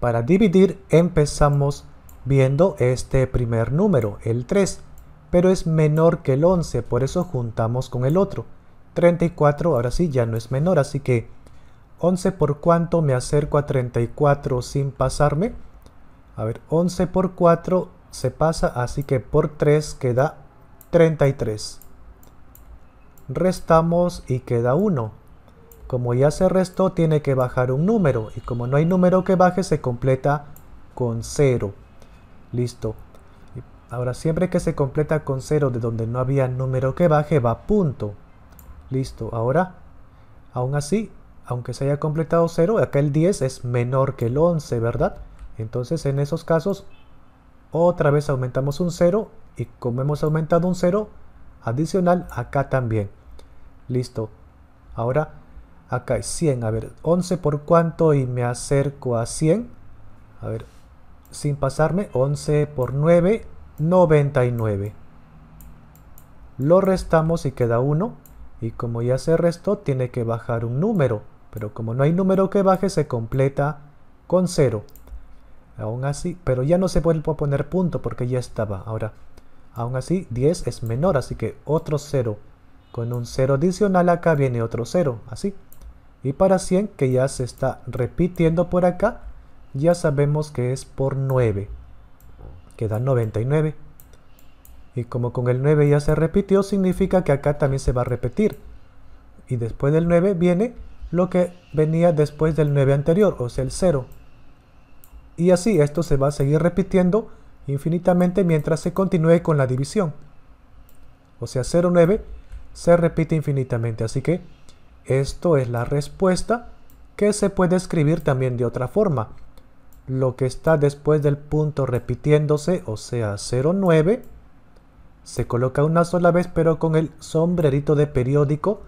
Para dividir empezamos viendo este primer número, el 3, pero es menor que el 11, por eso juntamos con el otro. 34 ahora sí ya no es menor, así que 11 por cuánto me acerco a 34 sin pasarme. A ver, 11 por 4 se pasa, así que por 3 queda 33. Restamos y queda 1. Como ya se restó, tiene que bajar un número. Y como no hay número que baje, se completa con 0. Listo. Ahora, siempre que se completa con 0 de donde no había número que baje, va punto. Listo. Ahora, aún así, aunque se haya completado 0, acá el 10 es menor que el 11, ¿verdad? Entonces, en esos casos, otra vez aumentamos un 0. Y como hemos aumentado un 0, adicional, acá también. Listo. Ahora, Acá es 100. A ver, 11 por cuánto y me acerco a 100. A ver, sin pasarme, 11 por 9, 99. Lo restamos y queda 1. Y como ya se restó, tiene que bajar un número. Pero como no hay número que baje, se completa con 0. Aún así, pero ya no se a poner punto porque ya estaba. Ahora, aún así, 10 es menor, así que otro 0. Con un 0 adicional acá viene otro 0, así. Y para 100, que ya se está repitiendo por acá, ya sabemos que es por 9, Queda 99. Y como con el 9 ya se repitió, significa que acá también se va a repetir. Y después del 9 viene lo que venía después del 9 anterior, o sea el 0. Y así, esto se va a seguir repitiendo infinitamente mientras se continúe con la división. O sea, 0,9 se repite infinitamente, así que esto es la respuesta que se puede escribir también de otra forma. Lo que está después del punto repitiéndose, o sea 09, se coloca una sola vez pero con el sombrerito de periódico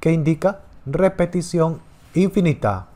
que indica repetición infinita.